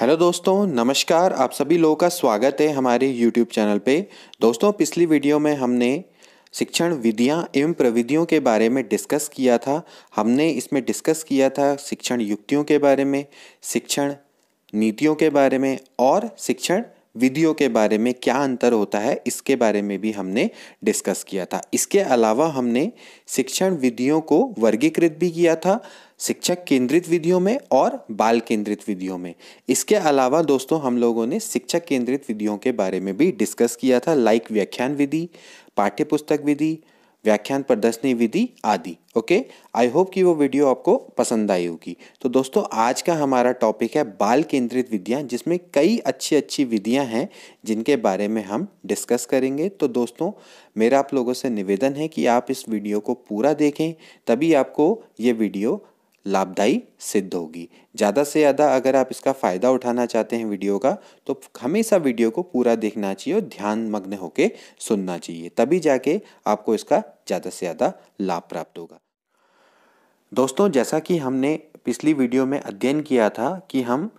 hello दोस्तों नमस्कार आप सभी लोगों का स्वागत है हमारे यूट्यूब चैनल पे दोस्तों पिछली वीडियो में हमने शिक्षण विधियां एवं प्रविधियों के बारे में डिस्कस किया था हमने इसमें डिस्कस किया था शिक्षण युक्तियों के बारे में शिक्षण नीतियों के बारे में और शिक्षण विधियों के बारे में क्या अंतर होता है इसके बारे में भी हमने डिस्कस किया था इसके अलावा हमने शिक्षण विधियों को वर्गीकृत भी किया था शिक्षक केंद्रित विधियों में और बाल केंद्रित विधियों में इसके अलावा दोस्तों हम लोगों ने शिक्षक केंद्रित विधियों के बारे में भी डिस्कस किया था लाइक व्याख्यान विधि पाठ्यपुस्तक विधि व्याख्यान प्रदर्शनी विधि आदि ओके आई होप कि वो वीडियो आपको पसंद आई होगी तो दोस्तों आज का हमारा टॉपिक है बाल केंद्रित विधियाँ जिसमें कई अच्छी अच्छी विधियाँ हैं जिनके बारे में हम डिस्कस करेंगे तो दोस्तों मेरा आप लोगों से निवेदन है कि आप इस वीडियो को पूरा देखें तभी आपको ये वीडियो लाभदायी सिद्ध होगी ज़्यादा से ज़्यादा अगर आप इसका फ़ायदा उठाना चाहते हैं वीडियो का तो हमेशा वीडियो को पूरा देखना चाहिए और ध्यान मग्न होकर सुनना चाहिए तभी जाके आपको इसका ज़्यादा से ज़्यादा लाभ प्राप्त होगा दोस्तों जैसा कि हमने पिछली वीडियो में अध्ययन किया था कि हम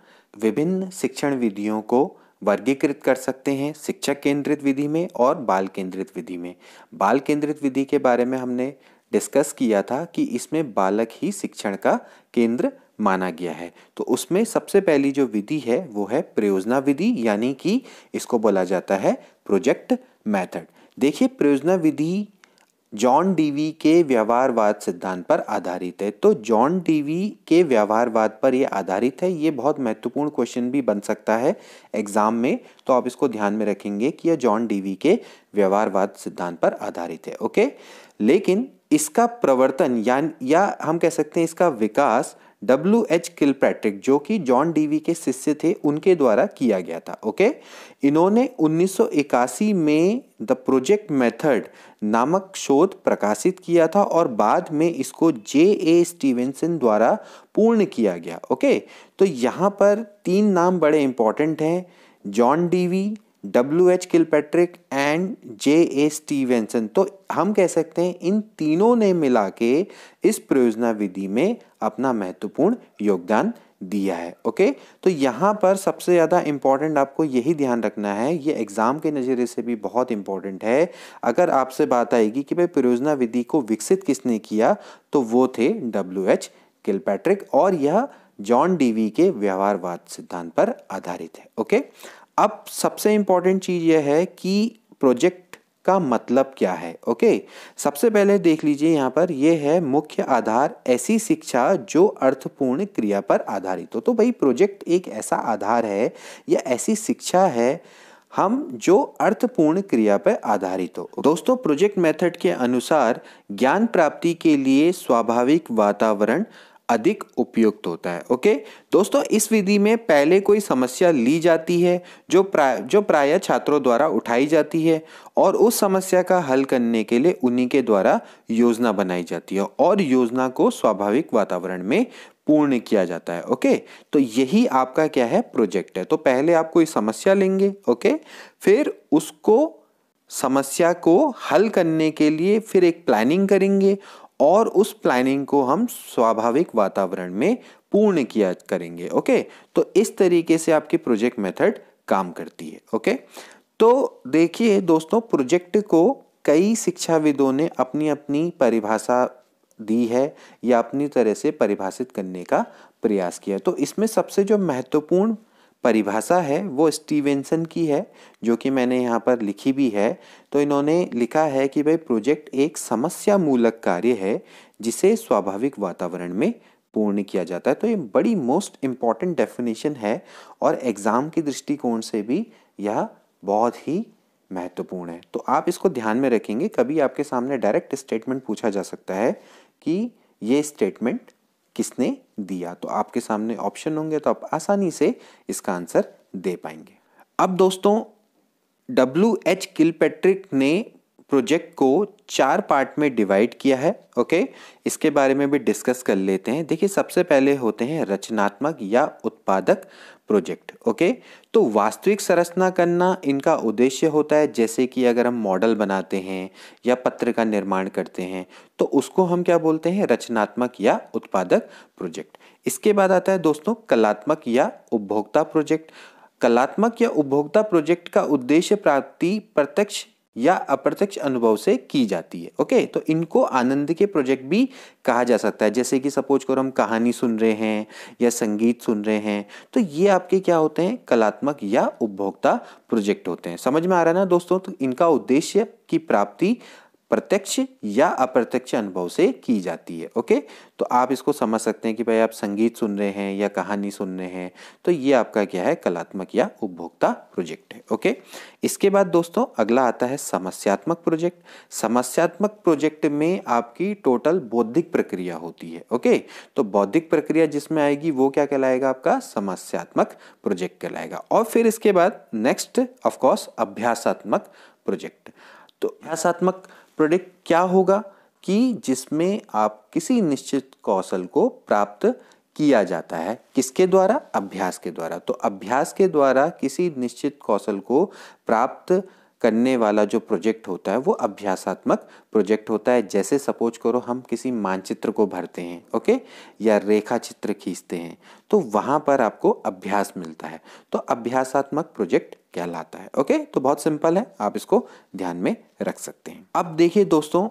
विभिन्न शिक्षण विधियों को वर्गीकृत कर सकते हैं शिक्षक केंद्रित विधि में और बाल केंद्रित विधि में बाल केंद्रित विधि के बारे में हमने डिस्कस किया था कि इसमें बालक ही शिक्षण का केंद्र माना गया है तो उसमें सबसे पहली जो विधि है वो है प्रयोजना विधि यानी कि इसको बोला जाता है प्रोजेक्ट मेथड देखिए प्रयोजना विधि जॉन डीवी के व्यवहारवाद सिद्धांत पर आधारित है तो जॉन डीवी के व्यवहारवाद पर यह आधारित है ये बहुत महत्वपूर्ण क्वेश्चन भी बन सकता है एग्जाम में तो आप इसको ध्यान में रखेंगे कि यह जॉन डीवी के व्यवहारवाद सिद्धांत पर आधारित है ओके लेकिन इसका प्रवर्तन या या हम कह सकते हैं इसका विकास डब्ल्यू एच किलपैट्रिक जो कि जॉन डीवी के शिष्य थे उनके द्वारा किया गया था ओके इन्होंने 1981 में द प्रोजेक्ट मेथड नामक शोध प्रकाशित किया था और बाद में इसको जे ए स्टीवेंसन द्वारा पूर्ण किया गया ओके तो यहाँ पर तीन नाम बड़े इंपॉर्टेंट हैं John Dewey W H Kilpatrick and J A Stevenson तो हम कह सकते हैं इन तीनों ने मिला के इस प्रयोजना विधि में अपना महत्वपूर्ण योगदान दिया है ओके तो यहाँ पर सबसे ज़्यादा इम्पॉर्टेंट आपको यही ध्यान रखना है ये एग्ज़ाम के नज़रिए से भी बहुत इम्पॉर्टेंट है अगर आपसे बात आएगी कि भाई परियोजना विधि को विकसित किसने किया तो वो थे डब्ल्यू एच किलपैट्रिक और यह जॉन डीवी के व्यवहारवाद सिद्धांत पर आधारित है ओके अब सबसे इम्पॉर्टेंट चीज़ यह है कि प्रोजेक्ट का मतलब क्या है ओके सबसे पहले देख लीजिए यहाँ पर यह है मुख्य आधार ऐसी शिक्षा जो अर्थपूर्ण क्रिया पर आधारित हो तो भाई प्रोजेक्ट एक ऐसा आधार है या ऐसी शिक्षा है हम जो अर्थपूर्ण क्रिया पर आधारित हो दोस्तों प्रोजेक्ट मेथड के अनुसार ज्ञान प्राप्ति के लिए स्वाभाविक वातावरण अधिक उपयुक्त होता है ओके दोस्तों इस विधि में पहले कोई समस्या ली जाती है जो प्राय जो प्राय छात्रों द्वारा उठाई जाती है और उस समस्या का हल करने के लिए उन्हीं के द्वारा योजना बनाई जाती है और योजना को स्वाभाविक वातावरण में पूर्ण किया जाता है ओके तो यही आपका क्या है प्रोजेक्ट है तो पहले आप कोई समस्या लेंगे ओके फिर उसको समस्या को हल करने के लिए फिर एक प्लानिंग करेंगे और उस प्लानिंग को हम स्वाभाविक वातावरण में पूर्ण किया करेंगे ओके तो इस तरीके से आपकी प्रोजेक्ट मेथड काम करती है ओके तो देखिए दोस्तों प्रोजेक्ट को कई शिक्षाविदों ने अपनी अपनी परिभाषा दी है या अपनी तरह से परिभाषित करने का प्रयास किया तो इसमें सबसे जो महत्वपूर्ण परिभाषा है वो स्टीवेंसन की है जो कि मैंने यहाँ पर लिखी भी है तो इन्होंने लिखा है कि भाई प्रोजेक्ट एक समस्या मूलक कार्य है जिसे स्वाभाविक वातावरण में पूर्ण किया जाता है तो ये बड़ी मोस्ट इम्पॉर्टेंट डेफिनेशन है और एग्ज़ाम के दृष्टिकोण से भी यह बहुत ही महत्वपूर्ण है तो आप इसको ध्यान में रखेंगे कभी आपके सामने डायरेक्ट स्टेटमेंट पूछा जा सकता है कि ये स्टेटमेंट किसने दिया तो आपके सामने ऑप्शन होंगे तो आप आसानी से इसका आंसर दे पाएंगे अब दोस्तों डब्ल्यू एच किलपैट्रिक ने प्रोजेक्ट को चार पार्ट में डिवाइड किया है ओके इसके बारे में भी डिस्कस कर लेते हैं देखिए सबसे पहले होते हैं रचनात्मक या उत्पादक प्रोजेक्ट ओके तो वास्तविक संरचना करना इनका उद्देश्य होता है जैसे कि अगर हम मॉडल बनाते हैं या पत्र का निर्माण करते हैं तो उसको हम क्या बोलते हैं रचनात्मक या उत्पादक प्रोजेक्ट इसके बाद आता है दोस्तों कलात्मक या उपभोक्ता प्रोजेक्ट कलात्मक या उपभोक्ता प्रोजेक्ट का उद्देश्य प्राप्ति प्रत्यक्ष या अप्रत्यक्ष अनुभव से की जाती है ओके तो इनको आनंद के प्रोजेक्ट भी कहा जा सकता है जैसे कि सपोज करो हम कहानी सुन रहे हैं या संगीत सुन रहे हैं तो ये आपके क्या होते हैं कलात्मक या उपभोक्ता प्रोजेक्ट होते हैं समझ में आ रहा है ना दोस्तों तो इनका उद्देश्य की प्राप्ति प्रत्यक्ष या अप्रत्यक्ष अनुभव से की जाती है ओके तो आप इसको समझ सकते हैं कि भाई आप संगीत सुन रहे हैं या कहानी सुन रहे हैं तो ये आपका क्या है कलात्मक या उपभोक्ता प्रोजेक्ट है ओके इसके बाद दोस्तों अगला आता है समस्यात्मक प्रोजेक्ट समस्यात्मक प्रोजेक्ट में आपकी टोटल बौद्धिक प्रक्रिया होती है ओके तो बौद्धिक प्रक्रिया जिसमें आएगी वो क्या कहलाएगा आपका समस्यात्मक प्रोजेक्ट कहलाएगा और फिर इसके बाद नेक्स्ट ऑफकोर्स अभ्यासात्मक प्रोजेक्ट तो अभ्यासात्मक प्रोडिक्ट क्या होगा कि जिसमें आप किसी निश्चित कौशल को प्राप्त किया जाता है किसके द्वारा अभ्यास के द्वारा तो अभ्यास के द्वारा किसी निश्चित कौशल को प्राप्त करने वाला जो प्रोजेक्ट होता है वो अभ्यासात्मक प्रोजेक्ट होता है जैसे सपोज करो हम किसी मानचित्र को भरते हैं ओके या रेखा चित्र खींचते हैं तो वहाँ पर आपको अभ्यास मिलता है तो अभ्यासात्मक प्रोजेक्ट कहलाता है ओके तो बहुत सिंपल है आप इसको ध्यान में रख सकते हैं अब देखिए दोस्तों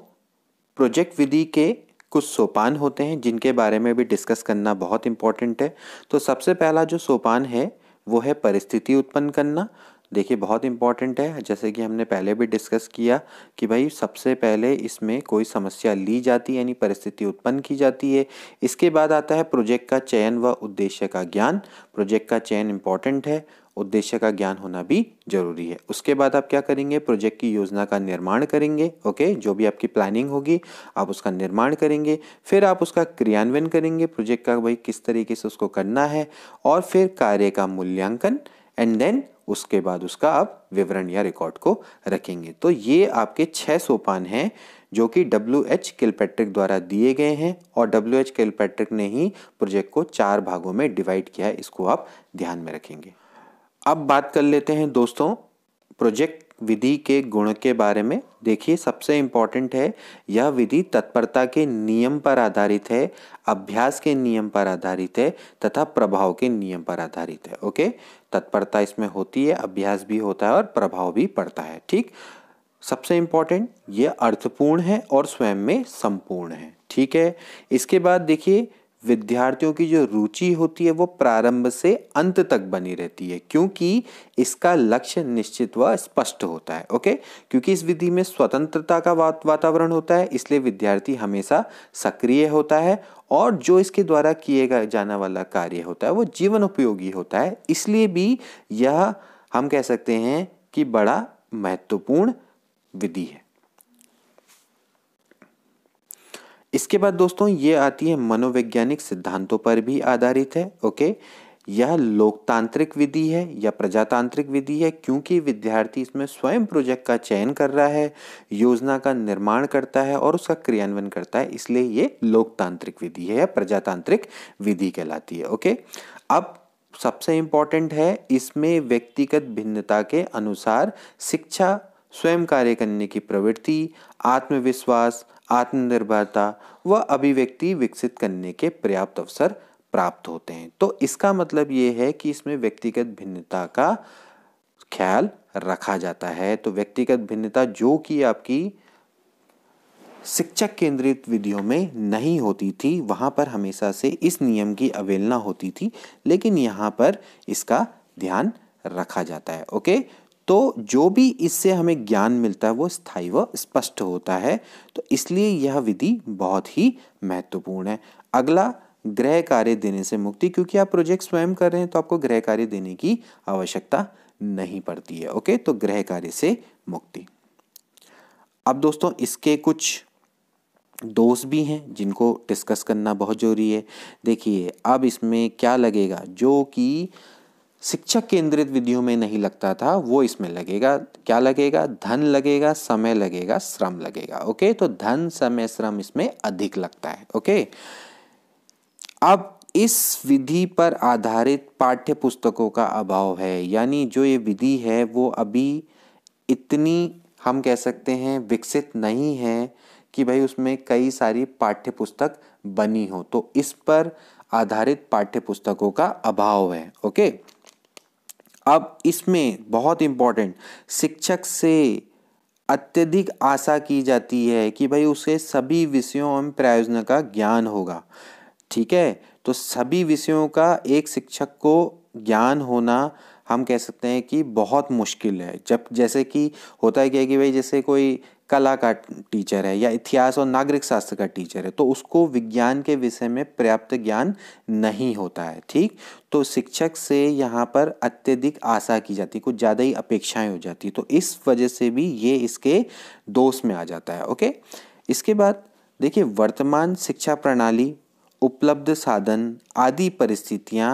प्रोजेक्ट विधि के कुछ सोपान होते हैं जिनके बारे में भी डिस्कस करना बहुत इंपॉर्टेंट है तो सबसे पहला जो सोपान है वो है परिस्थिति उत्पन्न करना देखिए बहुत इंपॉर्टेंट है जैसे कि हमने पहले भी डिस्कस किया कि भाई सबसे पहले इसमें कोई समस्या ली जाती है यानी परिस्थिति उत्पन्न की जाती है इसके बाद आता है प्रोजेक्ट का चयन व उद्देश्य का ज्ञान प्रोजेक्ट का चयन इंपॉर्टेंट है उद्देश्य का ज्ञान होना भी जरूरी है उसके बाद आप क्या करेंगे प्रोजेक्ट की योजना का निर्माण करेंगे ओके जो भी आपकी प्लानिंग होगी आप उसका निर्माण करेंगे फिर आप उसका क्रियान्वयन करेंगे प्रोजेक्ट का भाई किस तरीके से उसको करना है और फिर कार्य का मूल्यांकन एंड देन उसके बाद उसका आप विवरण या रिकॉर्ड को रखेंगे तो ये आपके छः सोपान हैं जो कि डब्ल्यू एच किलपैट्रिक द्वारा दिए गए हैं और डब्ल्यू एच किलपैट्रिक ने ही प्रोजेक्ट को चार भागों में डिवाइड किया है इसको आप ध्यान में रखेंगे अब बात कर लेते हैं दोस्तों प्रोजेक्ट विधि के गुण के बारे में देखिए सबसे इम्पॉर्टेंट है यह विधि तत्परता के नियम पर आधारित है अभ्यास के नियम पर आधारित है तथा प्रभाव के नियम पर आधारित है ओके तत्परता इसमें होती है अभ्यास भी होता है और प्रभाव भी पड़ता है ठीक सबसे इम्पॉर्टेंट यह अर्थपूर्ण है और स्वयं में संपूर्ण है ठीक है इसके बाद देखिए विद्यार्थियों की जो रुचि होती है वो प्रारंभ से अंत तक बनी रहती है क्योंकि इसका लक्ष्य निश्चित व स्पष्ट होता है ओके क्योंकि इस विधि में स्वतंत्रता का वातावरण होता है इसलिए विद्यार्थी हमेशा सक्रिय होता है और जो इसके द्वारा किए जाने वाला कार्य होता है वो जीवन उपयोगी होता है इसलिए भी यह हम कह सकते हैं कि बड़ा महत्वपूर्ण विधि है इसके बाद दोस्तों ये आती है मनोवैज्ञानिक सिद्धांतों पर भी आधारित है ओके यह लोकतांत्रिक विधि है या प्रजातांत्रिक विधि है क्योंकि विद्यार्थी इसमें स्वयं प्रोजेक्ट का चयन कर रहा है योजना का निर्माण करता है और उसका क्रियान्वयन करता है इसलिए ये लोकतांत्रिक विधि है या प्रजातांत्रिक विधि कहलाती है ओके अब सबसे इम्पॉर्टेंट है इसमें व्यक्तिगत भिन्नता के अनुसार शिक्षा स्वयं कार्य करने की प्रवृत्ति आत्मविश्वास आत्मनिर्भरता व अभिव्यक्ति विकसित करने के पर्याप्त अवसर प्राप्त होते हैं तो इसका मतलब ये है कि इसमें व्यक्तिगत भिन्नता का ख्याल रखा जाता है तो व्यक्तिगत भिन्नता जो कि आपकी शिक्षक केंद्रित विधियों में नहीं होती थी वहाँ पर हमेशा से इस नियम की अवहेलना होती थी लेकिन यहाँ पर इसका ध्यान रखा जाता है ओके तो जो भी इससे हमें ज्ञान मिलता है वो स्थायी व स्पष्ट होता है तो इसलिए यह विधि बहुत ही महत्वपूर्ण है अगला ग्रह कार्य देने से मुक्ति क्योंकि आप प्रोजेक्ट स्वयं कर रहे हैं तो आपको ग्रह कार्य देने की आवश्यकता नहीं पड़ती है ओके तो ग्रह कार्य से मुक्ति अब दोस्तों इसके कुछ दोष भी हैं जिनको डिस्कस करना बहुत जरूरी है देखिए अब इसमें क्या लगेगा जो कि शिक्षक केंद्रित विधियों में नहीं लगता था वो इसमें लगेगा क्या लगेगा धन लगेगा समय लगेगा श्रम लगेगा ओके तो धन समय श्रम इसमें अधिक लगता है ओके अब इस विधि पर आधारित पाठ्य पुस्तकों का अभाव है यानी जो ये विधि है वो अभी इतनी हम कह सकते हैं विकसित नहीं है कि भाई उसमें कई सारी पाठ्य पुस्तक बनी हो तो इस पर आधारित पाठ्य पुस्तकों का अभाव है ओके अब इसमें बहुत इम्पॉर्टेंट शिक्षक से अत्यधिक आशा की जाती है कि भाई उसे सभी विषयों एवं प्रायोजन का ज्ञान होगा ठीक है तो सभी विषयों का एक शिक्षक को ज्ञान होना हम कह सकते हैं कि बहुत मुश्किल है जब जैसे कि होता है क्या कि भाई जैसे कोई कला का टीचर है या इतिहास और नागरिक शास्त्र का टीचर है तो उसको विज्ञान के विषय में पर्याप्त ज्ञान नहीं होता है ठीक तो शिक्षक से यहाँ पर अत्यधिक आशा की जाती है कुछ ज़्यादा ही अपेक्षाएं हो जाती तो इस वजह से भी ये इसके दोष में आ जाता है ओके इसके बाद देखिए वर्तमान शिक्षा प्रणाली उपलब्ध साधन आदि परिस्थितियाँ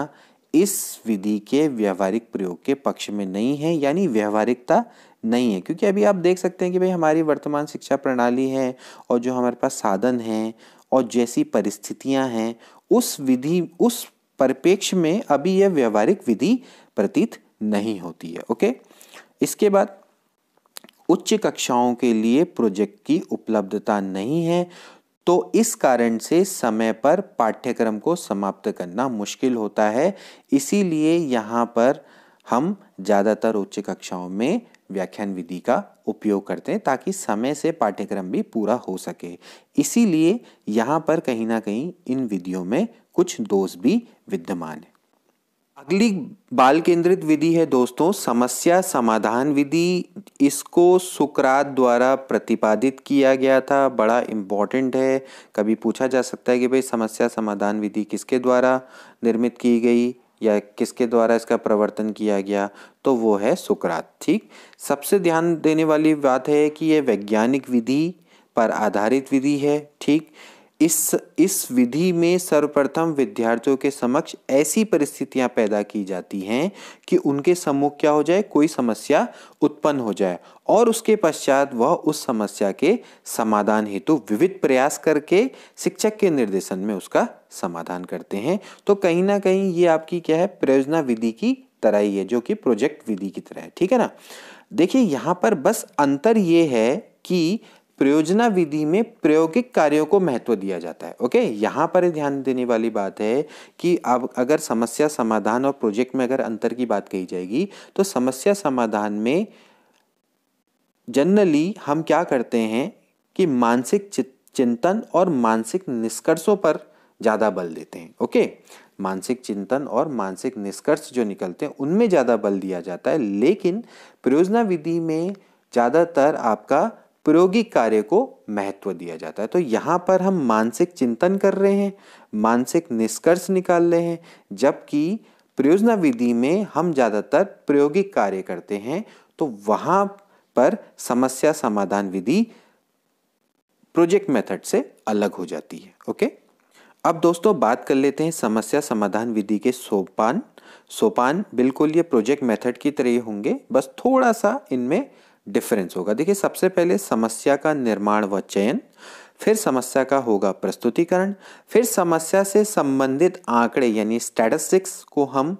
इस विधि के व्यवहारिक प्रयोग के पक्ष में नहीं है यानी व्यवहारिकता नहीं है क्योंकि अभी आप देख सकते हैं कि भाई हमारी वर्तमान शिक्षा प्रणाली है और जो हमारे पास साधन हैं और जैसी परिस्थितियां हैं उस विधि उस परिपेक्ष में अभी यह व्यवहारिक विधि प्रतीत नहीं होती है ओके इसके बाद उच्च कक्षाओं के लिए प्रोजेक्ट की उपलब्धता नहीं है तो इस कारण से समय पर पाठ्यक्रम को समाप्त करना मुश्किल होता है इसीलिए यहाँ पर हम ज़्यादातर उच्च कक्षाओं में व्याख्यान विधि का उपयोग करते हैं ताकि समय से पाठ्यक्रम भी पूरा हो सके इसीलिए यहाँ पर कहीं ना कहीं इन विधियों में कुछ दोष भी विद्यमान है अगली बाल केंद्रित विधि है दोस्तों समस्या समाधान विधि इसको सुकरात द्वारा प्रतिपादित किया गया था बड़ा इम्पॉर्टेंट है कभी पूछा जा सकता है कि भाई समस्या समाधान विधि किसके द्वारा निर्मित की गई या किसके द्वारा इसका प्रवर्तन किया गया तो वो है सुकरात ठीक सबसे ध्यान देने वाली बात है कि ये वैज्ञानिक विधि पर आधारित विधि है ठीक इस इस विधि में सर्वप्रथम विद्यार्थियों के समक्ष ऐसी परिस्थितियां पैदा की जाती हैं कि उनके सम्मुख क्या हो जाए कोई समस्या उत्पन्न हो जाए और उसके पश्चात वह उस समस्या के समाधान हेतु तो विविध प्रयास करके शिक्षक के निर्देशन में उसका समाधान करते हैं तो कहीं ना कहीं ये आपकी क्या है प्रयोजना विधि की तरह ही है जो कि प्रोजेक्ट विधि की तरह है ठीक है ना देखिए यहाँ पर बस अंतर ये है कि प्रयोजना विधि में प्रायोगिक कार्यों को महत्व दिया जाता है ओके यहाँ पर ध्यान देने वाली बात है कि अब अगर समस्या समाधान और प्रोजेक्ट में अगर अंतर की बात कही जाएगी तो समस्या समाधान में जनरली हम क्या करते हैं कि मानसिक चिंतन और मानसिक निष्कर्षों पर ज़्यादा बल देते हैं ओके मानसिक चिंतन और मानसिक निष्कर्ष जो निकलते हैं उनमें ज़्यादा बल दिया जाता है लेकिन प्रयोजना विधि में ज़्यादातर आपका प्रयोगिक कार्य को महत्व दिया जाता है तो यहाँ पर हम मानसिक चिंतन कर रहे हैं मानसिक निष्कर्ष निकाल रहे हैं जबकि प्रयोजना विधि में हम ज़्यादातर प्रयोगिक कार्य करते हैं तो वहाँ पर समस्या समाधान विधि प्रोजेक्ट मेथड से अलग हो जाती है ओके अब दोस्तों बात कर लेते हैं समस्या समाधान विधि के सोपान सोपान बिल्कुल ये प्रोजेक्ट मेथड की तरह ही होंगे बस थोड़ा सा इनमें डिफरेंस होगा देखिए सबसे पहले समस्या का निर्माण व चयन फिर समस्या का होगा प्रस्तुतिकरण फिर समस्या से संबंधित आंकड़े यानी स्टैटिस्टिक्स को हम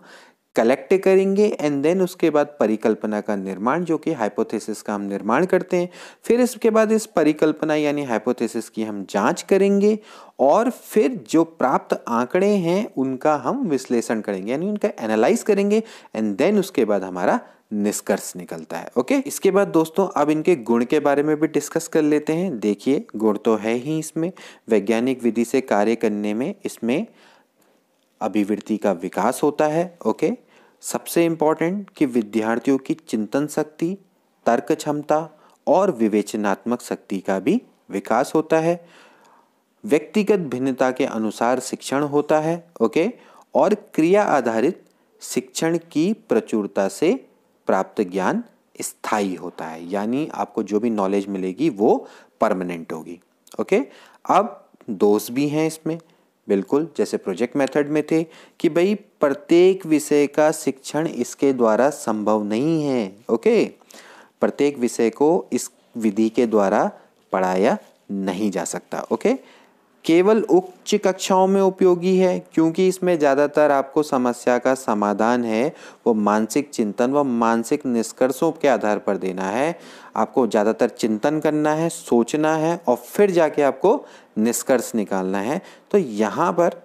कलेक्ट करेंगे एंड देन उसके बाद परिकल्पना का निर्माण जो कि हाइपोथेसिस का हम निर्माण करते हैं फिर इसके बाद इस परिकल्पना यानी हाइपोथेसिस की हम जांच करेंगे और फिर जो प्राप्त आंकड़े हैं उनका हम विश्लेषण करेंगे यानी उनका एनालाइज करेंगे एंड देन उसके बाद हमारा निष्कर्ष निकलता है ओके इसके बाद दोस्तों अब इनके गुण के बारे में भी डिस्कस कर लेते हैं देखिए गुण तो है ही इसमें वैज्ञानिक विधि से कार्य करने में इसमें अभिवृत्ति का विकास होता है ओके सबसे इम्पॉर्टेंट कि विद्यार्थियों की चिंतन शक्ति तर्क क्षमता और विवेचनात्मक शक्ति का भी विकास होता है व्यक्तिगत भिन्नता के अनुसार शिक्षण होता है ओके और क्रिया आधारित शिक्षण की प्रचुरता से प्राप्त ज्ञान स्थायी होता है यानी आपको जो भी नॉलेज मिलेगी वो परमानेंट होगी ओके अब दोष भी हैं इसमें बिल्कुल जैसे प्रोजेक्ट मेथड में थे कि भाई प्रत्येक विषय का शिक्षण इसके द्वारा संभव नहीं है ओके प्रत्येक विषय को इस विधि के द्वारा पढ़ाया नहीं जा सकता ओके केवल उच्च कक्षाओं में उपयोगी है क्योंकि इसमें ज़्यादातर आपको समस्या का समाधान है वो मानसिक चिंतन व मानसिक निष्कर्षों के आधार पर देना है आपको ज़्यादातर चिंतन करना है सोचना है और फिर जाके आपको निष्कर्ष निकालना है तो यहाँ पर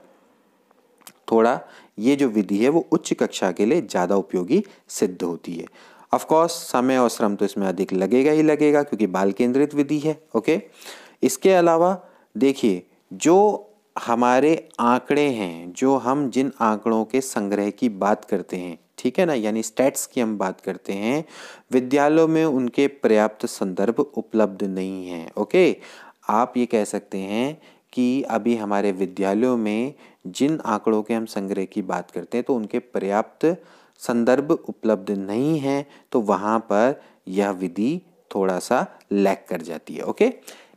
थोड़ा ये जो विधि है वो उच्च कक्षा के लिए ज़्यादा उपयोगी सिद्ध होती है ऑफकोर्स समय और श्रम तो इसमें अधिक लगेगा ही लगेगा क्योंकि बाल केंद्रित विधि है ओके इसके अलावा देखिए जो हमारे आंकड़े हैं जो हम जिन आंकड़ों के संग्रह की बात करते हैं ठीक है ना यानी स्टैट्स की हम बात करते हैं विद्यालयों में उनके पर्याप्त संदर्भ उपलब्ध नहीं हैं ओके आप ये कह सकते हैं कि अभी हमारे विद्यालयों में जिन आंकड़ों के हम संग्रह की बात करते हैं तो उनके पर्याप्त संदर्भ उपलब्ध नहीं हैं तो वहाँ पर यह विधि थोड़ा सा लैक कर जाती है ओके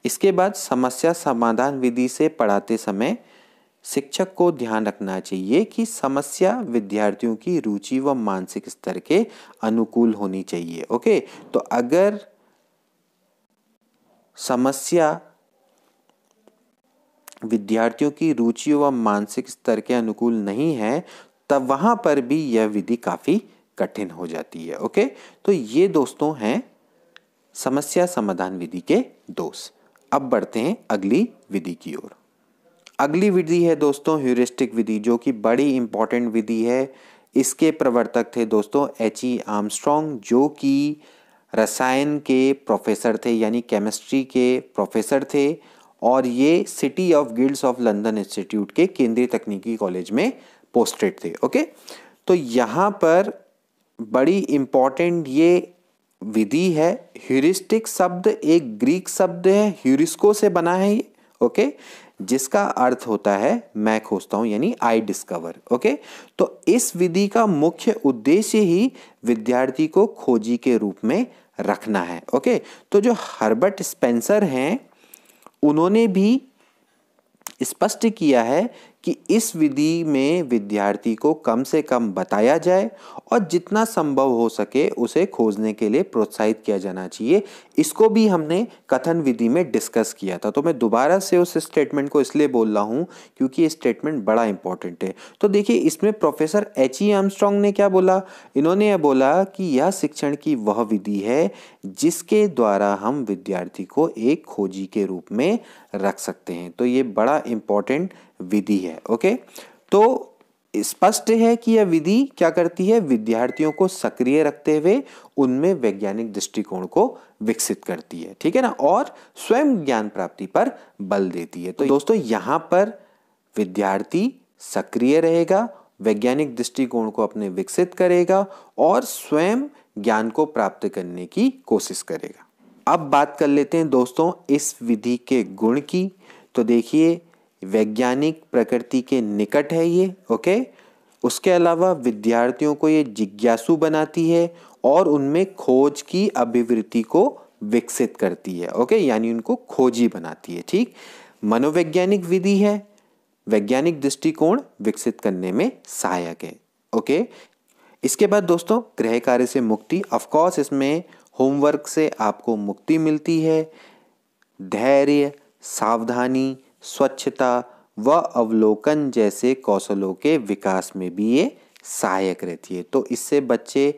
इसके बाद समस्या समाधान विधि से पढ़ाते समय शिक्षक को ध्यान रखना चाहिए कि समस्या विद्यार्थियों की रुचि व मानसिक स्तर के अनुकूल होनी चाहिए ओके तो अगर समस्या विद्यार्थियों की रुचि व मानसिक स्तर के अनुकूल नहीं है तब वहाँ पर भी यह विधि काफ़ी कठिन हो जाती है ओके तो ये दोस्तों हैं समस्या समाधान विधि के दोष अब बढ़ते हैं अगली विधि की ओर अगली विधि है दोस्तों ह्यूरिस्टिक विधि जो कि बड़ी इंपॉर्टेंट विधि है इसके प्रवर्तक थे दोस्तों एच ई आर्मस्ट्रॉन्ग जो कि रसायन के प्रोफेसर थे यानी केमिस्ट्री के प्रोफेसर थे और ये City of Guilds of London Institute के केंद्रीय तकनीकी कॉलेज में पोस्टेड थे ओके तो यहाँ पर बड़ी इम्पॉर्टेंट ये विधि है ह्यूरिस्टिक शब्द एक ग्रीक शब्द है ह्यूरिस्को से बना है ये ओके जिसका अर्थ होता है मैं खोजता हूँ यानी आई डिस्कवर ओके तो इस विधि का मुख्य उद्देश्य ही विद्यार्थी को खोजी के रूप में रखना है ओके तो जो हर्बर्ट स्पेंसर हैं उन्होंने भी स्पष्ट किया है कि इस विधि में विद्यार्थी को कम से कम बताया जाए और जितना संभव हो सके उसे खोजने के लिए प्रोत्साहित किया जाना चाहिए इसको भी हमने कथन विधि में डिस्कस किया था तो मैं दोबारा से उस स्टेटमेंट को इसलिए बोल रहा हूँ क्योंकि ये स्टेटमेंट बड़ा इंपॉर्टेंट है तो देखिए इसमें प्रोफेसर एच ई आर्मस्ट्रांग ने क्या बोला इन्होंने यह बोला कि यह शिक्षण की वह विधि है जिसके द्वारा हम विद्यार्थी को एक खोजी के रूप में रख सकते हैं तो ये बड़ा इंपॉर्टेंट विधि है ओके तो स्पष्ट है कि यह विधि क्या करती है विद्यार्थियों को सक्रिय रखते हुए उनमें वैज्ञानिक दृष्टिकोण को विकसित करती है ठीक है ना और स्वयं ज्ञान प्राप्ति पर बल देती है तो दोस्तों यहां पर विद्यार्थी सक्रिय रहेगा वैज्ञानिक दृष्टिकोण को अपने विकसित करेगा और स्वयं ज्ञान को प्राप्त करने की कोशिश करेगा अब बात कर लेते हैं दोस्तों इस विधि के गुण की तो देखिए वैज्ञानिक प्रकृति के निकट है ये ओके उसके अलावा विद्यार्थियों को ये जिज्ञासु बनाती है और उनमें खोज की अभिवृत्ति को विकसित करती है ओके यानी उनको खोजी बनाती है ठीक मनोवैज्ञानिक विधि है वैज्ञानिक दृष्टिकोण विकसित करने में सहायक है ओके इसके बाद दोस्तों गृह कार्य से मुक्ति ऑफकोर्स इसमें होमवर्क से आपको मुक्ति मिलती है धैर्य सावधानी स्वच्छता व अवलोकन जैसे कौशलों के विकास में भी ये सहायक रहती है तो इससे बच्चे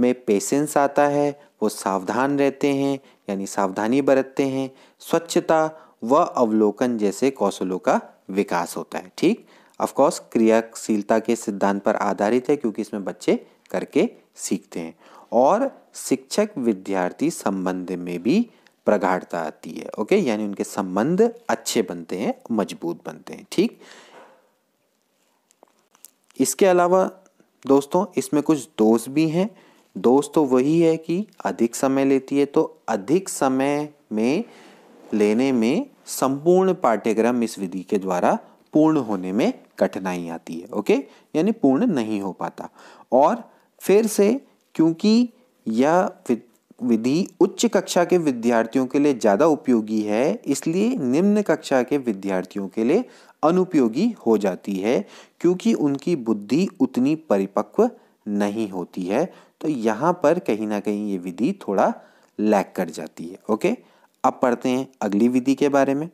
में पेशेंस आता है वो सावधान रहते हैं यानी सावधानी बरतते हैं स्वच्छता व अवलोकन जैसे कौशलों का विकास होता है ठीक ऑफकोर्स क्रियाशीलता के सिद्धांत पर आधारित है क्योंकि इसमें बच्चे करके सीखते हैं और शिक्षक विद्यार्थी संबंध में भी प्रगाढ़ता आती है ओके यानी उनके संबंध अच्छे बनते हैं मजबूत बनते हैं ठीक इसके अलावा दोस्तों इसमें कुछ दोष भी हैं दोष तो वही है कि अधिक समय लेती है तो अधिक समय में लेने में संपूर्ण पाठ्यक्रम इस विधि के द्वारा पूर्ण होने में कठिनाई आती है ओके यानी पूर्ण नहीं हो पाता और फिर से क्योंकि यह विधि उच्च कक्षा के विद्यार्थियों के लिए ज़्यादा उपयोगी है इसलिए निम्न कक्षा के विद्यार्थियों के लिए अनुपयोगी हो जाती है क्योंकि उनकी बुद्धि उतनी परिपक्व नहीं होती है तो यहाँ पर कहीं ना कहीं ये विधि थोड़ा लैक कर जाती है ओके अब पढ़ते हैं अगली विधि के बारे में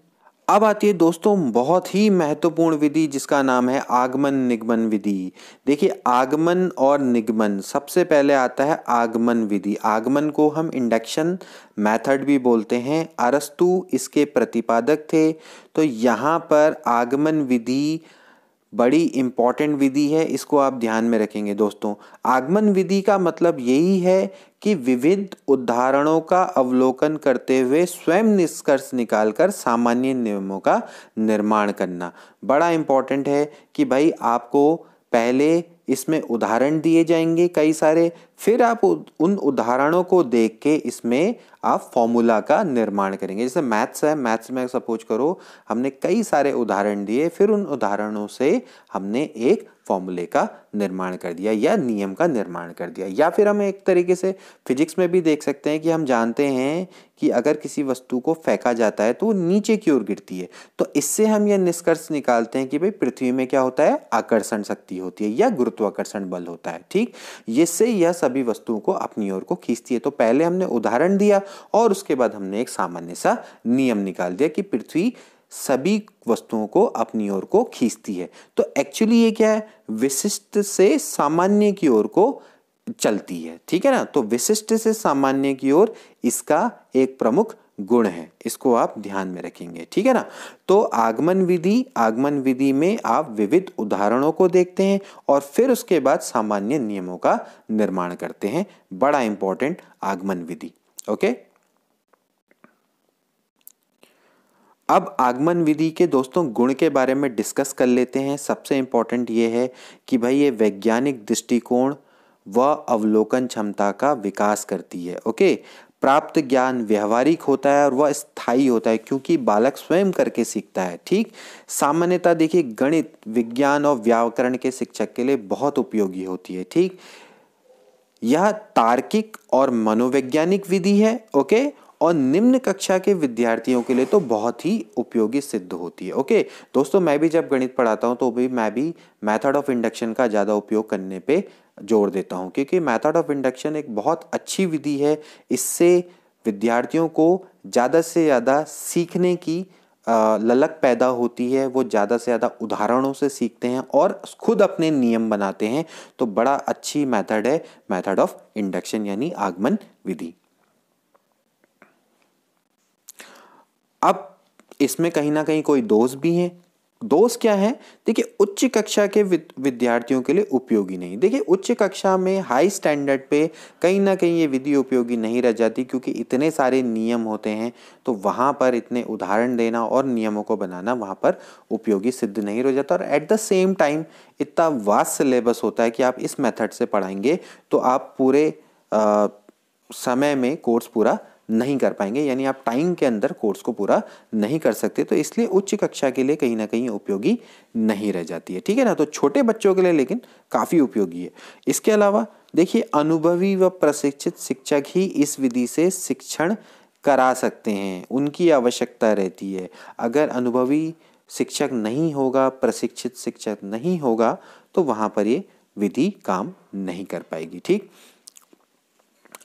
अब आती है दोस्तों बहुत ही महत्वपूर्ण विधि जिसका नाम है आगमन निगमन विधि देखिए आगमन और निगमन सबसे पहले आता है आगमन विधि आगमन को हम इंडक्शन मेथड भी बोलते हैं अरस्तु इसके प्रतिपादक थे तो यहाँ पर आगमन विधि बड़ी इम्पॉर्टेंट विधि है इसको आप ध्यान में रखेंगे दोस्तों आगमन विधि का मतलब यही है कि विविध उदाहरणों का अवलोकन करते हुए स्वयं निष्कर्ष निकालकर सामान्य नियमों का निर्माण करना बड़ा इम्पॉर्टेंट है कि भाई आपको पहले इसमें उदाहरण दिए जाएंगे कई सारे फिर आप उन उदाहरणों को देख के इसमें आप फॉर्मूला का निर्माण करेंगे जैसे मैथ्स है मैथ्स में सपोज करो हमने कई सारे उदाहरण दिए फिर उन उदाहरणों से हमने एक फॉर्मूले का निर्माण कर दिया या नियम का निर्माण कर दिया या फिर हम एक तरीके से फिजिक्स में भी देख सकते हैं कि हम जानते हैं कि अगर किसी वस्तु को फेंका जाता है तो वो नीचे की ओर गिरती है तो इससे हम यह निष्कर्ष निकालते हैं कि भाई पृथ्वी में क्या होता है आकर्षण शक्ति होती है या गुरुत्वाकर्षण बल होता है ठीक इससे यह सब सभी वस्तुओं को अपनी ओर को खींचती है तो पहले हमने उदाहरण दिया और उसके बाद हमने एक सामान्य सा नियम निकाल दिया कि पृथ्वी सभी वस्तुओं को अपनी ओर को खींचती है तो एक्चुअली ये क्या है विशिष्ट से सामान्य की ओर को चलती है ठीक है ना तो विशिष्ट से सामान्य की ओर इसका एक प्रमुख गुण है इसको आप ध्यान में रखेंगे ठीक है ना तो आगमन विधि आगमन विधि में आप विविध उदाहरणों को देखते हैं और फिर उसके बाद सामान्य नियमों का निर्माण करते हैं बड़ा इंपॉर्टेंट आगमन विधि ओके अब आगमन विधि के दोस्तों गुण के बारे में डिस्कस कर लेते हैं सबसे इंपॉर्टेंट ये है कि भाई ये वैज्ञानिक दृष्टिकोण व अवलोकन क्षमता का विकास करती है ओके प्राप्त ज्ञान व्यवहारिक होता है और वह स्थायी होता है क्योंकि बालक स्वयं करके सीखता है ठीक सामान्यता देखिए गणित विज्ञान और व्याकरण के शिक्षक के लिए बहुत उपयोगी होती है ठीक यह तार्किक और मनोवैज्ञानिक विधि है ओके और निम्न कक्षा के विद्यार्थियों के लिए तो बहुत ही उपयोगी सिद्ध होती है ओके दोस्तों मैं भी जब गणित पढ़ाता हूँ तो भी मैं भी मेथड ऑफ इंडक्शन का ज़्यादा उपयोग करने पे जोड़ देता हूँ क्योंकि मेथड ऑफ इंडक्शन एक बहुत अच्छी विधि है इससे विद्यार्थियों को ज़्यादा से ज़्यादा सीखने की ललक पैदा होती है वो ज़्यादा से ज़्यादा उदाहरणों से सीखते हैं और खुद अपने नियम बनाते हैं तो बड़ा अच्छी मेथड है मेथड ऑफ इंडक्शन यानी आगमन विधि अब इसमें कहीं ना कहीं कोई दोष भी हैं दोष क्या है देखिए उच्च कक्षा के विद्यार्थियों के लिए उपयोगी नहीं देखिए उच्च कक्षा में हाई स्टैंडर्ड पे कहीं ना कहीं ये विधि उपयोगी नहीं रह जाती क्योंकि इतने सारे नियम होते हैं तो वहाँ पर इतने उदाहरण देना और नियमों को बनाना वहाँ पर उपयोगी सिद्ध नहीं रह जाता और एट द सेम टाइम इतना वास्ट सिलेबस होता है कि आप इस मेथड से पढ़ाएंगे तो आप पूरे आ, समय में कोर्स पूरा नहीं कर पाएंगे यानी आप टाइम के अंदर कोर्स को पूरा नहीं कर सकते तो इसलिए उच्च कक्षा के लिए कहीं ना कहीं उपयोगी नहीं रह जाती है ठीक है ना तो छोटे बच्चों के लिए लेकिन काफ़ी उपयोगी है इसके अलावा देखिए अनुभवी व प्रशिक्षित शिक्षक ही इस विधि से शिक्षण करा सकते हैं उनकी आवश्यकता रहती है अगर अनुभवी शिक्षक नहीं होगा प्रशिक्षित शिक्षक नहीं होगा तो वहाँ पर ये विधि काम नहीं कर पाएगी ठीक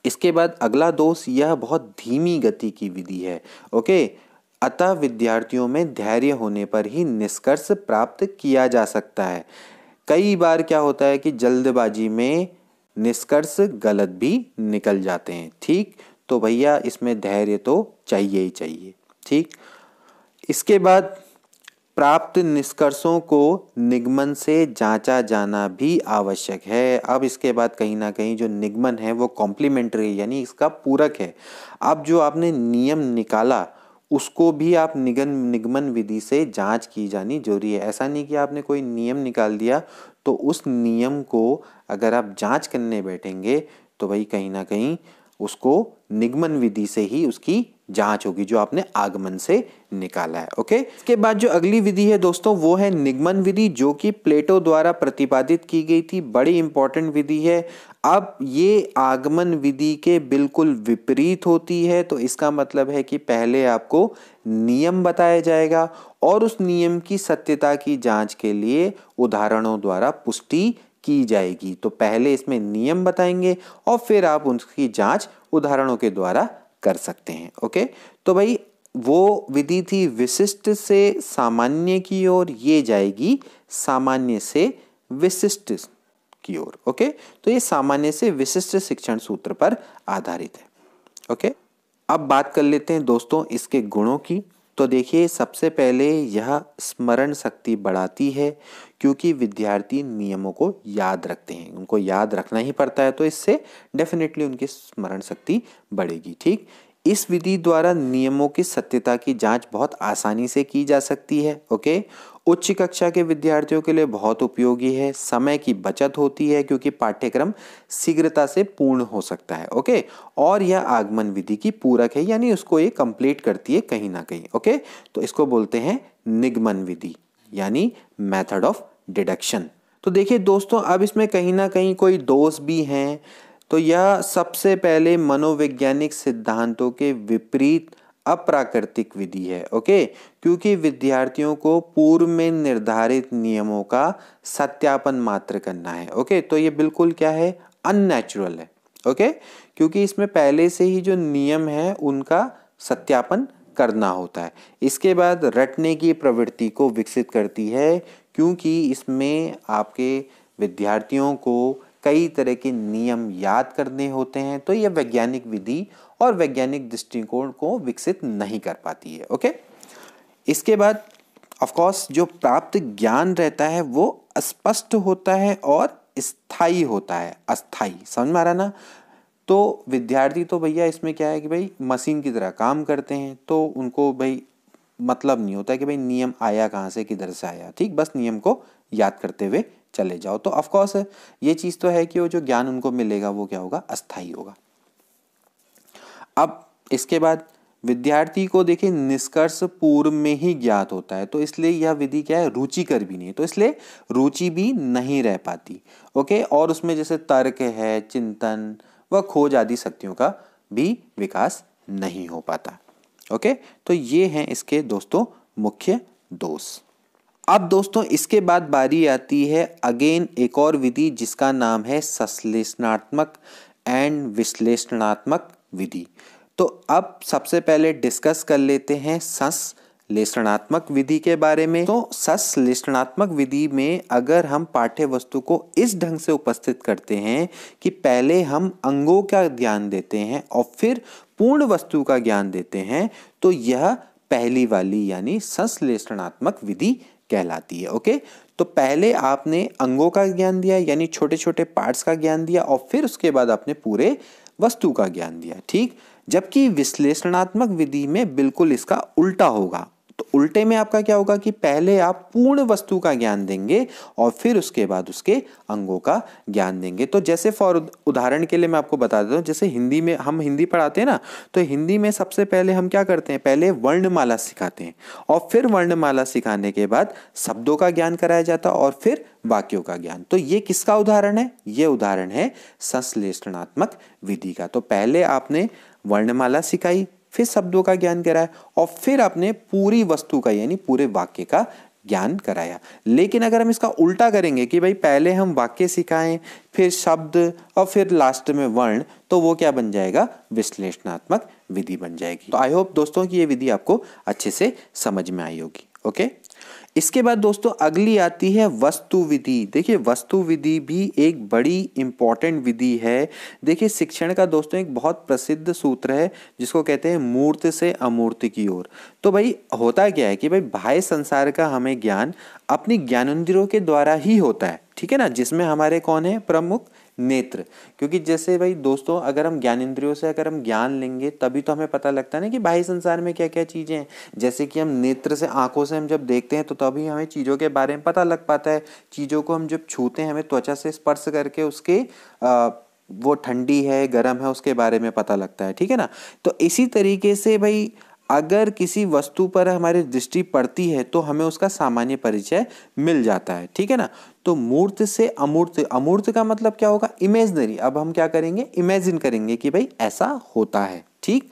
इसके बाद अगला दोष यह बहुत धीमी गति की विधि है ओके अतः विद्यार्थियों में धैर्य होने पर ही निष्कर्ष प्राप्त किया जा सकता है कई बार क्या होता है कि जल्दबाजी में निष्कर्ष गलत भी निकल जाते हैं ठीक तो भैया इसमें धैर्य तो चाहिए ही चाहिए ठीक इसके बाद प्राप्त निष्कर्षों को निगमन से जांचा जाना भी आवश्यक है अब इसके बाद कहीं ना कहीं जो निगमन है वो कॉम्प्लीमेंट्री यानी इसका पूरक है अब जो आपने नियम निकाला उसको भी आप निगम निगमन विधि से जांच की जानी जरूरी है ऐसा नहीं कि आपने कोई नियम निकाल दिया तो उस नियम को अगर आप जांच करने बैठेंगे तो भाई कहीं ना कहीं उसको निगमन विधि से ही उसकी जांच होगी जो आपने आगमन से निकाला है ओके इसके बाद जो अगली विधि है दोस्तों वो है निगमन विधि जो कि प्लेटो द्वारा प्रतिपादित की गई थी बड़ी इंपॉर्टेंट विधि है अब ये आगमन विधि के बिल्कुल विपरीत होती है तो इसका मतलब है कि पहले आपको नियम बताया जाएगा और उस नियम की सत्यता की जांच के लिए उदाहरणों द्वारा पुष्टि की जाएगी तो पहले इसमें नियम बताएंगे और फिर आप उनकी जांच उदाहरणों के द्वारा कर सकते हैं ओके तो भाई वो विधि थी विशिष्ट से सामान्य की ओर ये जाएगी सामान्य से विशिष्ट की ओर ओके तो ये सामान्य से विशिष्ट शिक्षण सूत्र पर आधारित है ओके अब बात कर लेते हैं दोस्तों इसके गुणों की तो देखिए सबसे पहले यह स्मरण शक्ति बढ़ाती है क्योंकि विद्यार्थी नियमों को याद रखते हैं उनको याद रखना ही पड़ता है तो इससे डेफिनेटली उनकी स्मरण शक्ति बढ़ेगी ठीक इस विधि द्वारा नियमों की सत्यता की जांच बहुत आसानी से की जा सकती है ओके उच्च कक्षा के विद्यार्थियों के लिए बहुत उपयोगी है समय की बचत होती है क्योंकि पाठ्यक्रम शीघ्रता से पूर्ण हो सकता है ओके और यह आगमन विधि की पूरक है यानी उसको ये कंप्लीट करती है कहीं ना कहीं ओके तो इसको बोलते हैं निगमन विधि यानी मेथड ऑफ डिडक्शन तो देखिए दोस्तों अब इसमें कहीं ना कहीं कोई दोष भी हैं तो यह सबसे पहले मनोवैज्ञानिक सिद्धांतों के विपरीत अप्राकृतिक विधि है ओके क्योंकि विद्यार्थियों को पूर्व में निर्धारित नियमों का सत्यापन मात्र करना है ओके तो ये बिल्कुल क्या है अननेचुरल है ओके क्योंकि इसमें पहले से ही जो नियम है उनका सत्यापन करना होता है इसके बाद रटने की प्रवृत्ति को विकसित करती है क्योंकि इसमें आपके विद्यार्थियों को कई तरह के नियम याद करने होते हैं तो यह वैज्ञानिक विधि और वैज्ञानिक दृष्टिकोण को विकसित नहीं कर पाती है ओके इसके बाद ऑफकोर्स जो प्राप्त ज्ञान रहता है वो स्पष्ट होता है और स्थायी होता है अस्थाई समझ में आ रहा ना तो विद्यार्थी तो भैया इसमें क्या है कि भाई मशीन की तरह काम करते हैं तो उनको भाई मतलब नहीं होता कि भाई नियम आया कहाँ से किधर से आया ठीक बस नियम को याद करते हुए चले जाओ तो ऑफकोर्स ये चीज़ तो है कि वो जो ज्ञान उनको मिलेगा वो क्या होगा अस्थाई होगा अब इसके बाद विद्यार्थी को देखिए निष्कर्ष पूर्व में ही ज्ञात होता है तो इसलिए यह विधि क्या है रुचिकर भी नहीं तो इसलिए रुचि भी नहीं रह पाती ओके और उसमें जैसे तर्क है चिंतन व खोज आदि शक्तियों का भी विकास नहीं हो पाता ओके तो ये हैं इसके दोस्तों मुख्य दोष अब दोस्तों इसके बाद बारी आती है अगेन एक और विधि जिसका नाम है संश्लेषणात्मक एंड विश्लेषणात्मक विधि तो अब सबसे पहले डिस्कस कर लेते हैं संस लेषणात्मक विधि के बारे में तो सस विधि में अगर हम पाठ्य वस्तु को इस ढंग से उपस्थित करते हैं कि पहले हम अंगों का ज्ञान देते हैं और फिर पूर्ण वस्तु का ज्ञान देते हैं तो यह पहली वाली यानी संश्लेषणात्मक विधि कहलाती है ओके तो पहले आपने अंगों का ज्ञान दिया यानी छोटे छोटे पार्ट्स का ज्ञान दिया और फिर उसके बाद आपने पूरे वस्तु का ज्ञान दिया ठीक जबकि विश्लेषणात्मक विधि में बिल्कुल इसका उल्टा होगा तो उल्टे में आपका क्या होगा कि पहले आप पूर्ण वस्तु का ज्ञान देंगे और फिर उसके बाद उसके अंगों का ज्ञान देंगे तो जैसे फॉर उदाहरण के लिए मैं आपको बता देता हूँ जैसे हिंदी में हम हिंदी पढ़ाते हैं ना तो हिंदी में सबसे पहले हम क्या करते हैं पहले वर्णमाला सिखाते हैं और फिर वर्णमाला सिखाने के बाद शब्दों का ज्ञान कराया जाता और फिर वाक्यों का ज्ञान तो ये किसका उदाहरण है ये उदाहरण है संश्लेषणात्मक विधि का तो पहले आपने वर्णमाला सिखाई फिर शब्दों का ज्ञान कराया और फिर आपने पूरी वस्तु का यानी पूरे वाक्य का ज्ञान कराया लेकिन अगर हम इसका उल्टा करेंगे कि भाई पहले हम वाक्य सिखाएं फिर शब्द और फिर लास्ट में वर्ण तो वो क्या बन जाएगा विश्लेषणात्मक विधि बन जाएगी तो आई होप दोस्तों कि ये विधि आपको अच्छे से समझ में आई होगी ओके इसके बाद दोस्तों अगली आती है वस्तु विधि देखिए वस्तु विधि भी एक बड़ी इंपॉर्टेंट विधि है देखिए शिक्षण का दोस्तों एक बहुत प्रसिद्ध सूत्र है जिसको कहते हैं मूर्त से अमूर्त की ओर तो भाई होता क्या है कि भाई बाह्य संसार का हमें ज्ञान अपनी ज्ञानंदिरों के द्वारा ही होता है ठीक है ना जिसमें हमारे कौन है प्रमुख नेत्र क्योंकि जैसे भाई दोस्तों अगर हम ज्ञान इंद्रियों से अगर हम ज्ञान लेंगे तभी तो हमें पता लगता है ना कि बाह्य संसार में क्या क्या चीज़ें हैं जैसे कि हम नेत्र से आंखों से हम जब देखते हैं तो तभी हमें चीज़ों के बारे में पता लग पाता है चीज़ों को हम जब छूते हैं हमें त्वचा से स्पर्श करके उसके आ, वो ठंडी है गर्म है उसके बारे में पता लगता है ठीक है ना तो इसी तरीके से भाई अगर किसी वस्तु पर हमारी दृष्टि पड़ती है तो हमें उसका सामान्य परिचय मिल जाता है ठीक है ना तो मूर्त से अमूर्त अमूर्त का मतलब क्या होगा इमेजनरी अब हम क्या करेंगे इमेजिन करेंगे कि भाई ऐसा होता है ठीक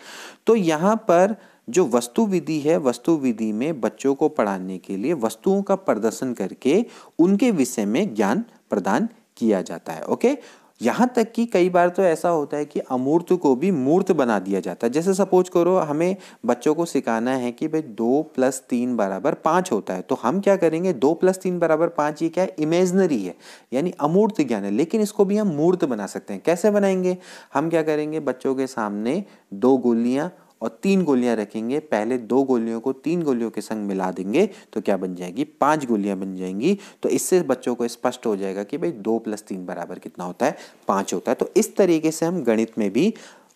तो यहाँ पर जो वस्तु विधि है वस्तु विधि में बच्चों को पढ़ाने के लिए वस्तुओं का प्रदर्शन करके उनके विषय में ज्ञान प्रदान किया जाता है ओके यहाँ तक कि कई बार तो ऐसा होता है कि अमूर्त को भी मूर्त बना दिया जाता है जैसे सपोज करो हमें बच्चों को सिखाना है कि भाई दो प्लस तीन बराबर पाँच होता है तो हम क्या करेंगे दो प्लस तीन बराबर पाँच ये क्या है इमेजनरी है यानी अमूर्त ज्ञान है लेकिन इसको भी हम मूर्त बना सकते हैं कैसे बनाएंगे हम क्या करेंगे बच्चों के सामने दो गोलियाँ और तीन गोलियां रखेंगे पहले दो गोलियों को तीन गोलियों के संग मिला देंगे तो क्या बन जाएगी पांच गोलियां बन जाएंगी तो इससे बच्चों को स्पष्ट हो जाएगा कि भाई दो प्लस तीन बराबर कितना होता है पाँच होता है तो इस तरीके से हम गणित में भी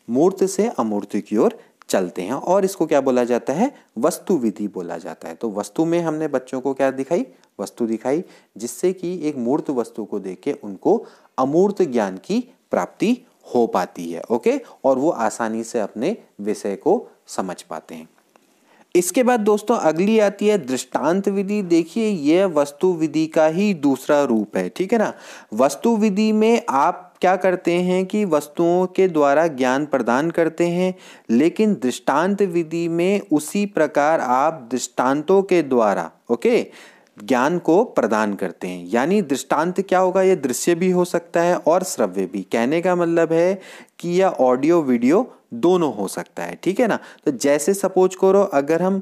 मूर्त से अमूर्त की ओर चलते हैं और इसको क्या बोला जाता है वस्तु विधि बोला जाता है तो वस्तु में हमने बच्चों को क्या दिखाई वस्तु दिखाई जिससे कि एक मूर्त वस्तु को देख के उनको अमूर्त ज्ञान की प्राप्ति हो पाती है ओके और वो आसानी से अपने विषय को समझ पाते हैं इसके बाद दोस्तों अगली आती है दृष्टांत विधि देखिए यह वस्तु विधि का ही दूसरा रूप है ठीक है ना वस्तु विधि में आप क्या करते हैं कि वस्तुओं के द्वारा ज्ञान प्रदान करते हैं लेकिन दृष्टांत विधि में उसी प्रकार आप दृष्टांतों के द्वारा ओके ज्ञान को प्रदान करते हैं यानी दृष्टांत क्या होगा यह दृश्य भी हो सकता है और श्रव्य भी कहने का मतलब है कि यह ऑडियो वीडियो दोनों हो सकता है ठीक है ना तो जैसे सपोज करो अगर हम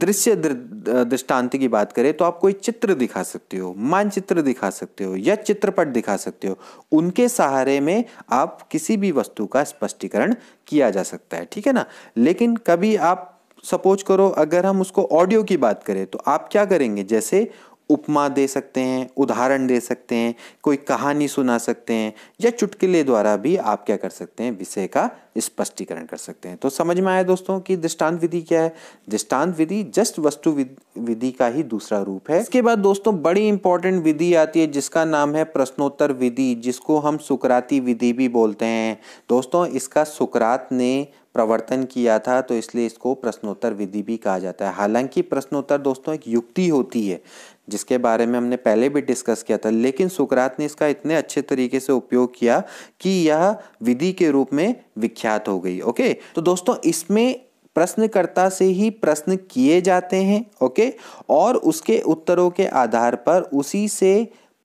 दृश्य दृष्टांत की बात करें तो आप कोई चित्र दिखा सकते हो मानचित्र दिखा सकते हो या चित्रपट दिखा सकते हो उनके सहारे में आप किसी भी वस्तु का स्पष्टीकरण किया जा सकता है ठीक है ना लेकिन कभी आप सपोज करो अगर हम उसको ऑडियो की बात करें तो आप क्या करेंगे जैसे उपमा दे सकते हैं उदाहरण दे सकते हैं कोई कहानी सुना सकते हैं या चुटकुले द्वारा भी आप क्या कर सकते हैं विषय का स्पष्टीकरण कर सकते हैं तो समझ में आया दोस्तों कि दृष्टांत विधि क्या है दृष्टांत विधि जस्ट वस्तु विधि का ही दूसरा रूप है इसके बाद दोस्तों बड़ी इंपॉर्टेंट विधि आती है जिसका नाम है प्रश्नोत्तर विधि जिसको हम सुकराती विधि भी बोलते हैं दोस्तों इसका सुकरात ने प्रवर्तन किया था तो इसलिए इसको प्रश्नोत्तर विधि भी कहा जाता है हालांकि प्रश्नोत्तर दोस्तों एक युक्ति होती है जिसके बारे में हमने पहले भी डिस्कस किया था लेकिन सुकरात ने इसका इतने अच्छे तरीके से उपयोग किया कि यह विधि के रूप में विख्यात हो गई ओके तो दोस्तों इसमें प्रश्नकर्ता से ही प्रश्न किए जाते हैं ओके और उसके उत्तरों के आधार पर उसी से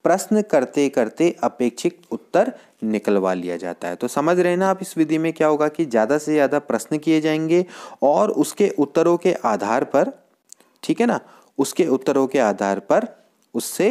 प्रश्न करते करते अपेक्षित उत्तर निकलवा लिया जाता है तो समझ रहे ना आप इस विधि में क्या होगा कि ज़्यादा से ज़्यादा प्रश्न किए जाएंगे और उसके उत्तरों के आधार पर ठीक है ना उसके उत्तरों के आधार पर उससे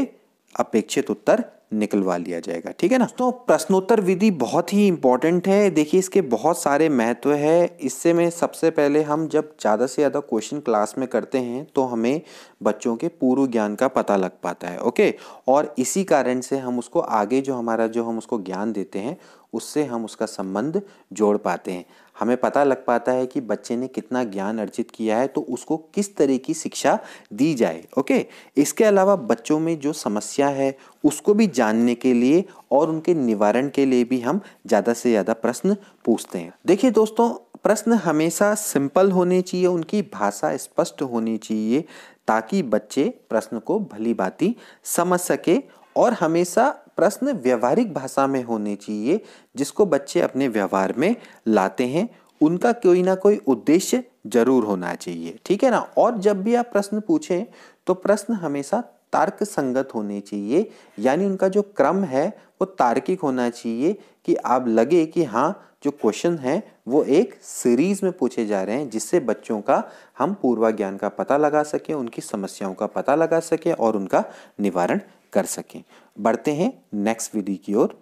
अपेक्षित उत्तर निकलवा लिया जाएगा ठीक है ना तो प्रश्नोत्तर विधि बहुत ही इंपॉर्टेंट है देखिए इसके बहुत सारे महत्व है इससे में सबसे पहले हम जब ज़्यादा से ज़्यादा क्वेश्चन क्लास में करते हैं तो हमें बच्चों के पूर्व ज्ञान का पता लग पाता है ओके और इसी कारण से हम उसको आगे जो हमारा जो हम उसको ज्ञान देते हैं उससे हम उसका संबंध जोड़ पाते हैं हमें पता लग पाता है कि बच्चे ने कितना ज्ञान अर्जित किया है तो उसको किस तरह की शिक्षा दी जाए ओके इसके अलावा बच्चों में जो समस्या है उसको भी जानने के लिए और उनके निवारण के लिए भी हम ज़्यादा से ज़्यादा प्रश्न पूछते हैं देखिए दोस्तों प्रश्न हमेशा सिंपल होने चाहिए उनकी भाषा स्पष्ट होनी चाहिए ताकि बच्चे प्रश्न को भली भांति समझ सके और हमेशा प्रश्न व्यवहारिक भाषा में होने चाहिए जिसको बच्चे अपने व्यवहार में लाते हैं उनका कोई ना कोई उद्देश्य जरूर होना चाहिए ठीक है ना और जब भी आप प्रश्न पूछें तो प्रश्न हमेशा तार्क संगत होने चाहिए यानी उनका जो क्रम है वो तार्किक होना चाहिए कि आप लगे कि हाँ जो क्वेश्चन है वो एक सीरीज में पूछे जा रहे हैं जिससे बच्चों का हम पूर्वाज्ञान का पता लगा सकें उनकी समस्याओं का पता लगा सकें और उनका निवारण कर सकें बढ़ते हैं नेक्स्ट विधि की ओर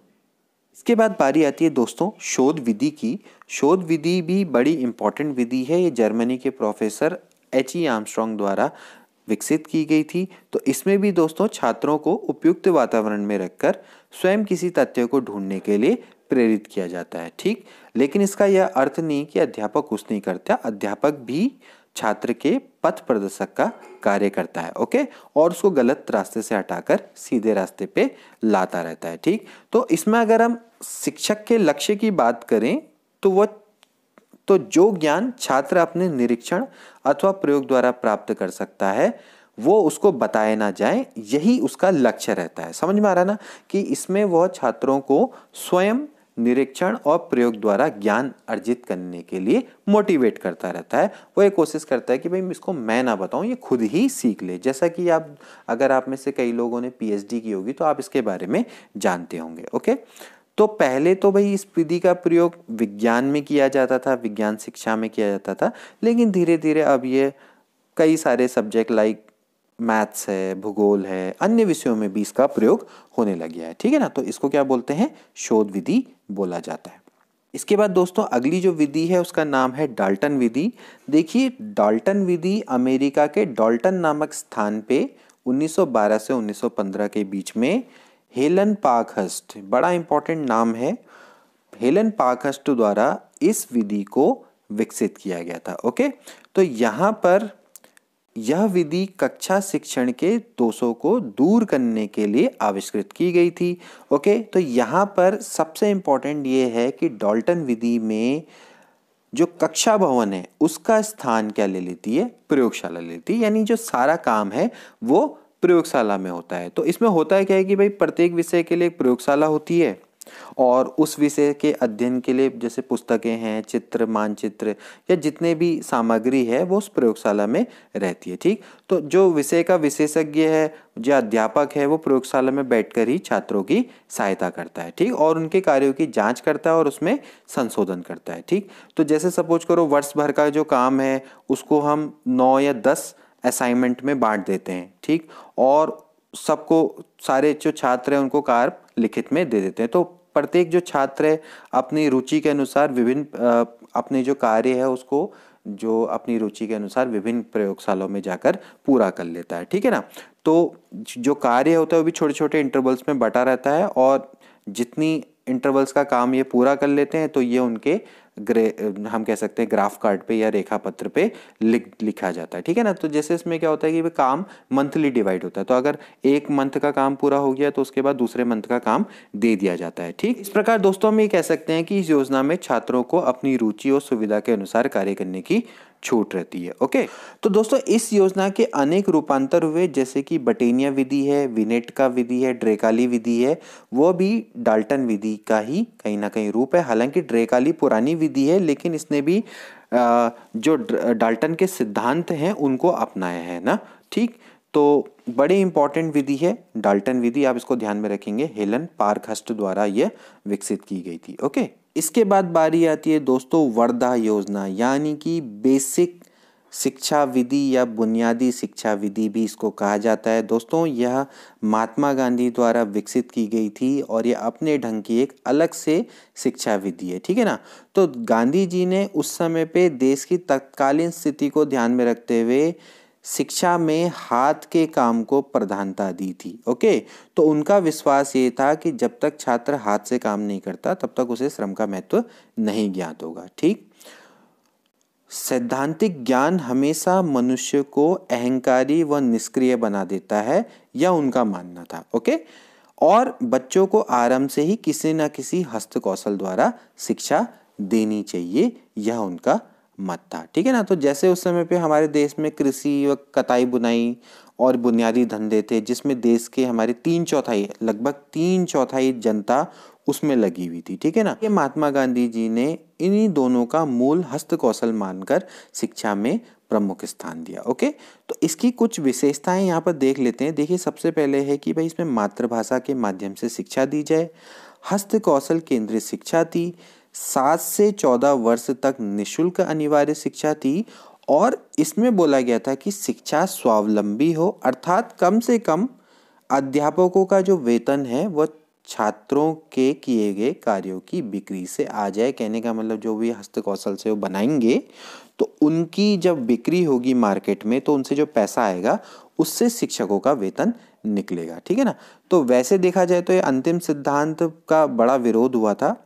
इसके बाद बारी आती है दोस्तों शोध विधि की शोध विधि भी बड़ी इंपॉर्टेंट विधि है ये जर्मनी के प्रोफेसर एच ई आर्मस्ट्रॉन्ग द्वारा विकसित की गई थी तो इसमें भी दोस्तों छात्रों को उपयुक्त वातावरण में रखकर स्वयं किसी तथ्य को ढूंढने के लिए प्रेरित किया जाता है ठीक लेकिन इसका यह अर्थ नहीं कि अध्यापक कुछ नहीं करता अध्यापक भी छात्र के पथ प्रदर्शक का कार्य करता है ओके और उसको गलत रास्ते से हटाकर सीधे रास्ते पे लाता रहता है ठीक तो इसमें अगर हम शिक्षक के लक्ष्य की बात करें तो वह तो जो ज्ञान छात्र अपने निरीक्षण अथवा प्रयोग द्वारा प्राप्त कर सकता है वो उसको बताए ना जाए यही उसका लक्ष्य रहता है समझ में आ रहा ना कि इसमें वह छात्रों को स्वयं निरीक्षण और प्रयोग द्वारा ज्ञान अर्जित करने के लिए मोटिवेट करता रहता है वो ये कोशिश करता है कि भाई इसको मैं ना बताऊं ये खुद ही सीख ले जैसा कि आप अगर आप में से कई लोगों ने पीएचडी की होगी तो आप इसके बारे में जानते होंगे ओके तो पहले तो भाई इस विधि का प्रयोग विज्ञान में किया जाता था विज्ञान शिक्षा में किया जाता था लेकिन धीरे धीरे अब ये कई सारे सब्जेक्ट लाइक मैथ्स है भूगोल है अन्य विषयों में भी इसका प्रयोग होने लग गया है ठीक है ना तो इसको क्या बोलते हैं शोध विधि बोला जाता है इसके बाद दोस्तों अगली जो विधि है उसका नाम है डाल्टन विधि देखिए डाल्टन विधि अमेरिका के डाल्टन नामक स्थान पे 1912 से 1915 के बीच में हेलन पाकहस्ट बड़ा इंपॉर्टेंट नाम है हेलन पाकहस्ट द्वारा इस विधि को विकसित किया गया था ओके तो यहाँ पर यह विधि कक्षा शिक्षण के दोषों को दूर करने के लिए आविष्कृत की गई थी ओके तो यहाँ पर सबसे इम्पोर्टेंट ये है कि डॉल्टन विधि में जो कक्षा भवन है उसका स्थान क्या ले लेती है प्रयोगशाला लेती है यानी जो सारा काम है वो प्रयोगशाला में होता है तो इसमें होता है क्या है कि भाई प्रत्येक विषय के लिए एक प्रयोगशाला होती है और उस विषय के अध्ययन के लिए जैसे पुस्तकें हैं चित्र मानचित्र या जितने भी सामग्री है वो उस प्रयोगशाला में रहती है ठीक तो जो विषय का विशेषज्ञ है जो अध्यापक है वो प्रयोगशाला में बैठकर ही छात्रों की सहायता करता है ठीक और उनके कार्यों की जांच करता है और उसमें संशोधन करता है ठीक तो जैसे सपोज करो वर्ष भर का जो काम है उसको हम नौ या दस असाइनमेंट में बांट देते हैं ठीक और सबको सारे जो छात्र हैं उनको कार्य लिखित में दे देते हैं तो प्रत्येक जो छात्र है अपनी रुचि के अनुसार विभिन्न अपने जो कार्य है उसको जो अपनी रुचि के अनुसार विभिन्न प्रयोगशालाओं में जाकर पूरा कर लेता है ठीक है ना तो जो कार्य होता है वो भी छोटे छोटे इंटरवल्स में बटा रहता है और जितनी इंटरवल्स का काम ये पूरा कर लेते हैं तो ये उनके ग्रे हम कह सकते हैं ग्राफ कार्ड पे या रेखा पत्र पे लिख लिखा जाता है ठीक है ना तो जैसे इसमें क्या होता है कि काम मंथली डिवाइड होता है तो अगर एक मंथ का काम पूरा हो गया तो उसके बाद दूसरे मंथ का काम दे दिया जाता है ठीक इस प्रकार दोस्तों हम ये कह सकते हैं कि इस योजना में छात्रों को अपनी रुचि और सुविधा के अनुसार कार्य करने की छूट रहती है ओके तो दोस्तों इस योजना के अनेक रूपांतर हुए जैसे कि बटेनिया विधि है विनेट का विधि है ड्रेकाली विधि है वो भी डाल्टन विधि का ही कहीं ना कहीं रूप है हालांकि ड्रेकाली पुरानी विधि है लेकिन इसने भी जो डाल्टन के सिद्धांत हैं उनको अपनाया है ना ठीक तो बड़ी इंपॉर्टेंट विधि है डाल्टन विधि आप इसको ध्यान में रखेंगे हेलन पार्कहस्ट द्वारा यह विकसित की गई थी ओके इसके बाद बारी आती है दोस्तों वर्धा योजना यानी कि बेसिक शिक्षा विधि या बुनियादी शिक्षा विधि भी इसको कहा जाता है दोस्तों यह महात्मा गांधी द्वारा विकसित की गई थी और यह अपने ढंग की एक अलग से शिक्षा विधि है ठीक है ना तो गांधी जी ने उस समय पे देश की तत्कालीन स्थिति को ध्यान में रखते हुए शिक्षा में हाथ के काम को प्रधानता दी थी ओके तो उनका विश्वास ये था कि जब तक छात्र हाथ से काम नहीं करता तब तक उसे श्रम का महत्व नहीं ज्ञात होगा ठीक सैद्धांतिक ज्ञान हमेशा मनुष्य को अहंकारी व निष्क्रिय बना देता है यह उनका मानना था ओके और बच्चों को आराम से ही किसी ना किसी हस्त कौशल द्वारा शिक्षा देनी चाहिए यह उनका मत था ठीक है ना तो जैसे उस समय पे हमारे देश में कृषि व कताई बुनाई और बुनियादी धंधे थे जिसमें देश के हमारे तीन चौथाई लगभग तीन चौथाई जनता उसमें लगी हुई थी ठीक है ना ये महात्मा गांधी जी ने इन्हीं दोनों का मूल हस्त कौशल मानकर शिक्षा में प्रमुख स्थान दिया ओके तो इसकी कुछ विशेषताएं यहाँ पर देख लेते हैं देखिए सबसे पहले है कि भाई इसमें मातृभाषा के माध्यम से शिक्षा दी जाए हस्त कौशल केंद्रित शिक्षा थी सात से चौदह वर्ष तक निशुल्क अनिवार्य शिक्षा थी और इसमें बोला गया था कि शिक्षा स्वावलंबी हो अर्थात कम से कम अध्यापकों का जो वेतन है वह छात्रों के किए गए कार्यों की बिक्री से आ जाए कहने का मतलब जो भी हस्तकौशल से वो बनाएंगे तो उनकी जब बिक्री होगी मार्केट में तो उनसे जो पैसा आएगा उससे शिक्षकों का वेतन निकलेगा ठीक है ना तो वैसे देखा जाए तो ये अंतिम सिद्धांत का बड़ा विरोध हुआ था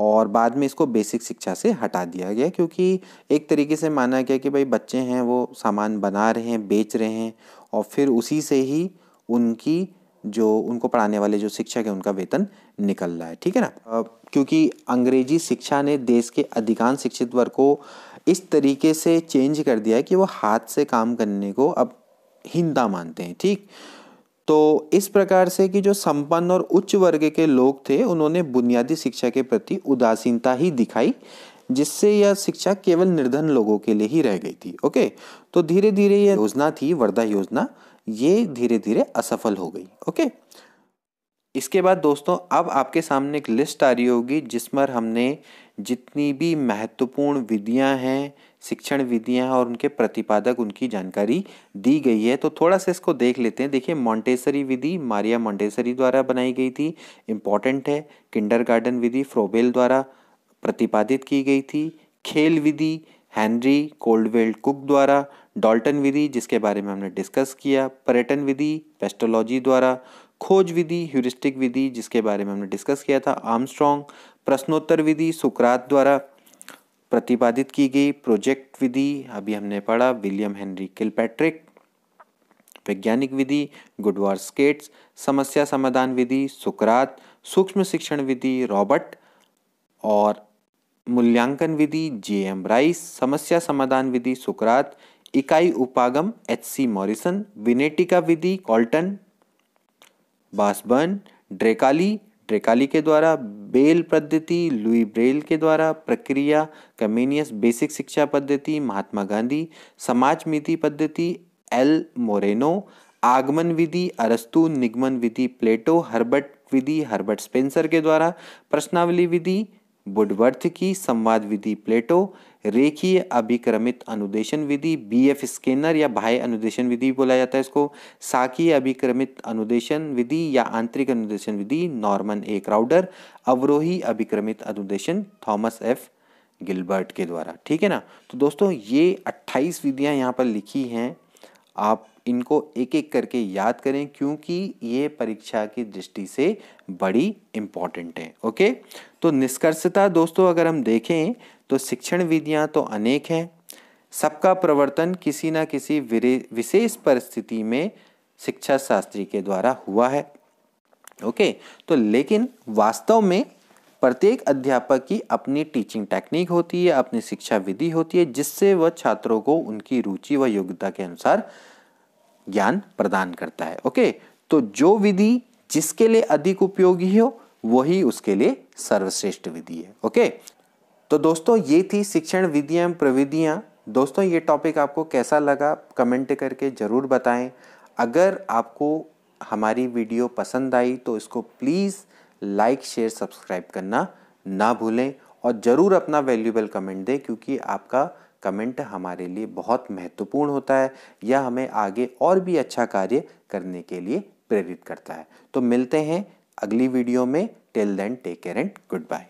और बाद में इसको बेसिक शिक्षा से हटा दिया गया क्योंकि एक तरीके से माना गया कि भाई बच्चे हैं वो सामान बना रहे हैं बेच रहे हैं और फिर उसी से ही उनकी जो उनको पढ़ाने वाले जो शिक्षक हैं उनका वेतन निकल रहा है ठीक है ना क्योंकि अंग्रेजी शिक्षा ने देश के अधिकांश शिक्षित वर्ग को इस तरीके से चेंज कर दिया है कि वो हाथ से काम करने को अब हिंदा मानते हैं ठीक तो इस प्रकार से कि जो संपन्न और उच्च वर्ग के लोग थे उन्होंने बुनियादी शिक्षा के प्रति उदासीनता ही दिखाई जिससे यह शिक्षा केवल निर्धन लोगों के लिए ही रह गई थी ओके तो धीरे धीरे यह योजना थी वर्धा योजना ये धीरे धीरे असफल हो गई ओके इसके बाद दोस्तों अब आपके सामने एक लिस्ट आ रही होगी जिस पर हमने जितनी भी महत्वपूर्ण विधियां हैं शिक्षण विधियाँ और उनके प्रतिपादक उनकी जानकारी दी गई है तो थोड़ा सा इसको देख लेते हैं देखिए मॉन्टेसरी विधि मारिया मॉन्टेसरी द्वारा बनाई गई थी इम्पॉर्टेंट है किंडर विधि फ्रोबेल द्वारा प्रतिपादित की गई थी खेल विधि हैनरी कोल्डवेल्ड कुक द्वारा डॉल्टन विधि जिसके बारे में हमने डिस्कस किया पर्यटन विधि पेस्टोलॉजी द्वारा खोज विधि ह्यूरिस्टिक विधि जिसके बारे में हमने डिस्कस किया था आर्मस्ट्रॉन्ग प्रश्नोत्तर विधि सुकरात द्वारा प्रतिपादित की गई प्रोजेक्ट विधि अभी हमने पढ़ा विलियम हेनरी किलपैट्रिक वैज्ञानिक विधि गुडवार स्केट्स समस्या समाधान विधि सुकरात सूक्ष्म शिक्षण विधि रॉबर्ट और मूल्यांकन विधि जे एम राइस समस्या समाधान विधि सुकरात इकाई उपागम एच सी मॉरिसन विनेटिका विधि कॉल्टन बासबर्न ड्रेकाली ट्रेकाली के द्वारा बेल पद्धति लुई ब्रेल के द्वारा प्रक्रिया कमेनियस बेसिक शिक्षा पद्धति महात्मा गांधी समाज मिति पद्धति एल मोरेनो आगमन विधि अरस्तु निगमन विधि प्लेटो हर्बर्ट विधि हर्बर्ट स्पेंसर के द्वारा प्रश्नावली विधि बुडवर्थ की संवाद विधि प्लेटो रेखीय अभिक्रमित अनुदेशन विधि बी एफ स्केनर या बाह्य अनुदेशन विधि बोला जाता है इसको साकीय अभिक्रमित अनुदेशन विधि या आंतरिक अनुदेशन विधि नॉर्मन ए क्राउडर अवरोही अभिक्रमित अनुदेशन थॉमस एफ गिलबर्ट के द्वारा ठीक है ना तो दोस्तों ये 28 विधियां यहाँ पर लिखी हैं आप इनको एक एक करके याद करें क्योंकि ये परीक्षा की दृष्टि से बड़ी इम्पॉर्टेंट है ओके तो निष्कर्षता दोस्तों अगर हम देखें तो शिक्षण विधियाँ तो अनेक हैं सबका प्रवर्तन किसी ना किसी विशेष परिस्थिति में शिक्षा शास्त्री के द्वारा हुआ है ओके तो लेकिन वास्तव में प्रत्येक अध्यापक की अपनी टीचिंग टेक्निक होती है अपनी शिक्षा विधि होती है जिससे वह छात्रों को उनकी रुचि व योग्यता के अनुसार ज्ञान प्रदान करता है ओके तो जो विधि जिसके लिए अधिक उपयोगी हो वही उसके लिए सर्वश्रेष्ठ विधि है ओके तो दोस्तों ये थी शिक्षण विधियाँ प्रविधियां प्रविधियाँ दोस्तों ये टॉपिक आपको कैसा लगा कमेंट करके ज़रूर बताएं अगर आपको हमारी वीडियो पसंद आई तो इसको प्लीज़ लाइक शेयर सब्सक्राइब करना ना भूलें और ज़रूर अपना वैल्यूबल कमेंट दें क्योंकि आपका कमेंट हमारे लिए बहुत महत्वपूर्ण होता है या हमें आगे और भी अच्छा कार्य करने के लिए प्रेरित करता है तो मिलते हैं अगली वीडियो में till then take care and good bye